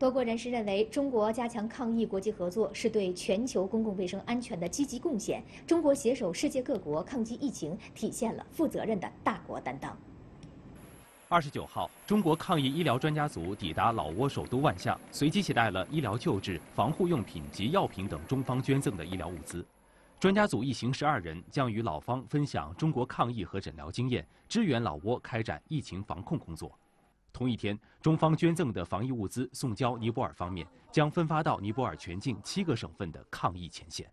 多国人士认为，中国加强抗疫国际合作是对全球公共卫生安全的积极贡献。中国携手世界各国抗击疫情，体现了负责任的大国担当。二十九号，中国抗疫医疗专家组抵达老挝首都万象，随机携带了医疗救治、防护用品及药品等中方捐赠的医疗物资。专家组一行十二人将与老方分享中国抗疫和诊疗经验，支援老挝开展疫情防控工作。同一天，中方捐赠的防疫物资送交尼泊尔方面，将分发到尼泊尔全境七个省份的抗疫前线。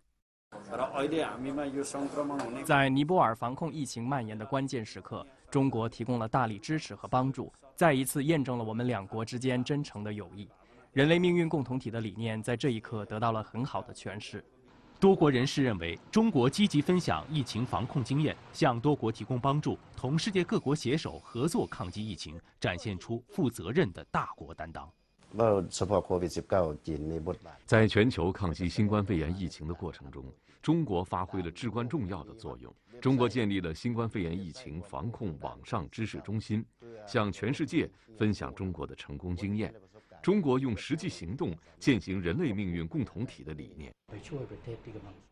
在尼泊尔防控疫情蔓延的关键时刻，中国提供了大力支持和帮助，再一次验证了我们两国之间真诚的友谊。人类命运共同体的理念在这一刻得到了很好的诠释。多国人士认为，中国积极分享疫情防控经验，向多国提供帮助，同世界各国携手合作抗击疫情，展现出负责任的大国担当。在全球抗击新冠肺炎疫情的过程中，中国发挥了至关重要的作用。中国建立了新冠肺炎疫情防控网上知识中心，向全世界分享中国的成功经验。中国用实际行动践行人类命运共同体的理念。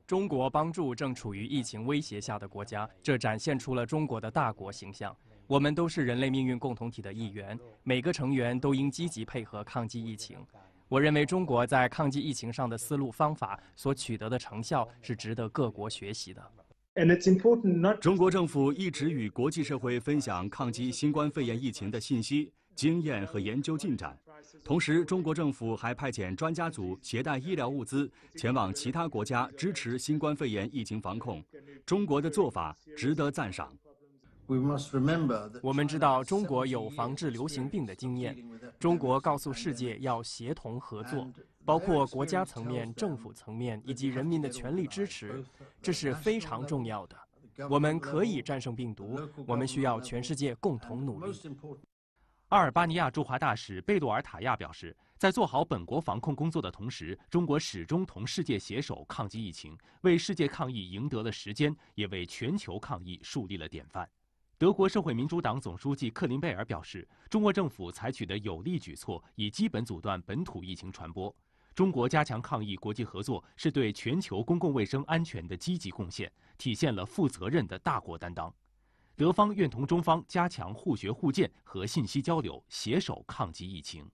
中国帮助正处于疫情威胁下的国家，这展现出了中国的大国形象。我们都是人类命运共同体的一员，每个成员都应积极配合抗击疫情。我认为中国在抗击疫情上的思路方法所取得的成效是值得各国学习的。中国政府一直与国际社会分享抗击新冠肺炎疫情的信息、经验和研究进展。同时，中国政府还派遣专家组携带医疗物资前往其他国家，支持新冠肺炎疫情防控。中国的做法值得赞赏。我们知道中国有防治流行病的经验。中国告诉世界要协同合作，包括国家层面、政府层面以及人民的全力支持，这是非常重要的。我们可以战胜病毒，我们需要全世界共同努力。阿尔巴尼亚驻华大使贝杜尔塔亚表示，在做好本国防控工作的同时，中国始终同世界携手抗击疫情，为世界抗疫赢得了时间，也为全球抗疫树立了典范。德国社会民主党总书记克林贝尔表示，中国政府采取的有力举措已基本阻断本土疫情传播。中国加强抗疫国际合作，是对全球公共卫生安全的积极贡献，体现了负责任的大国担当。德方愿同中方加强互学互鉴和信息交流，携手抗击疫情。